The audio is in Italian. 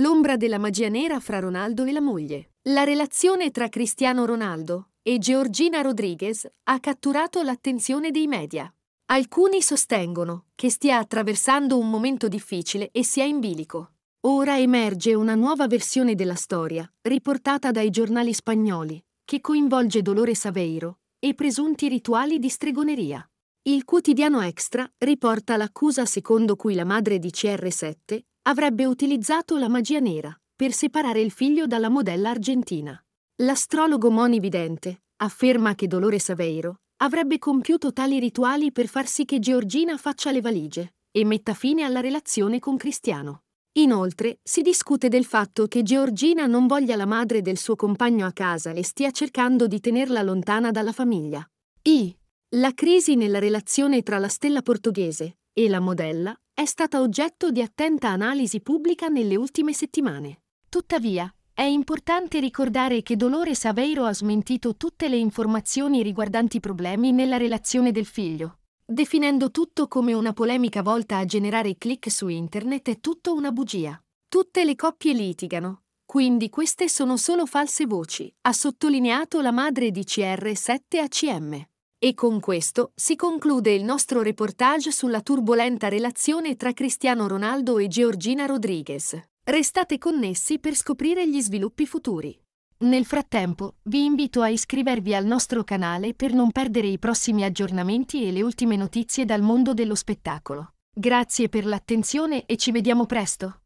L'ombra della magia nera fra Ronaldo e la moglie. La relazione tra Cristiano Ronaldo e Georgina Rodriguez ha catturato l'attenzione dei media. Alcuni sostengono che stia attraversando un momento difficile e sia in bilico. Ora emerge una nuova versione della storia, riportata dai giornali spagnoli, che coinvolge Dolore Saveiro e presunti rituali di stregoneria. Il quotidiano Extra riporta l'accusa secondo cui la madre di CR7 avrebbe utilizzato la magia nera per separare il figlio dalla modella argentina. L'astrologo Moni Vidente afferma che Dolores Saveiro avrebbe compiuto tali rituali per far sì che Georgina faccia le valigie e metta fine alla relazione con Cristiano. Inoltre, si discute del fatto che Georgina non voglia la madre del suo compagno a casa e stia cercando di tenerla lontana dalla famiglia. I la crisi nella relazione tra la stella portoghese e la modella è stata oggetto di attenta analisi pubblica nelle ultime settimane. Tuttavia, è importante ricordare che Dolores Aveiro ha smentito tutte le informazioni riguardanti i problemi nella relazione del figlio, definendo tutto come una polemica volta a generare click su internet è tutto una bugia. Tutte le coppie litigano, quindi queste sono solo false voci, ha sottolineato la madre di CR7ACM. E con questo si conclude il nostro reportage sulla turbolenta relazione tra Cristiano Ronaldo e Georgina Rodriguez. Restate connessi per scoprire gli sviluppi futuri. Nel frattempo, vi invito a iscrivervi al nostro canale per non perdere i prossimi aggiornamenti e le ultime notizie dal mondo dello spettacolo. Grazie per l'attenzione e ci vediamo presto!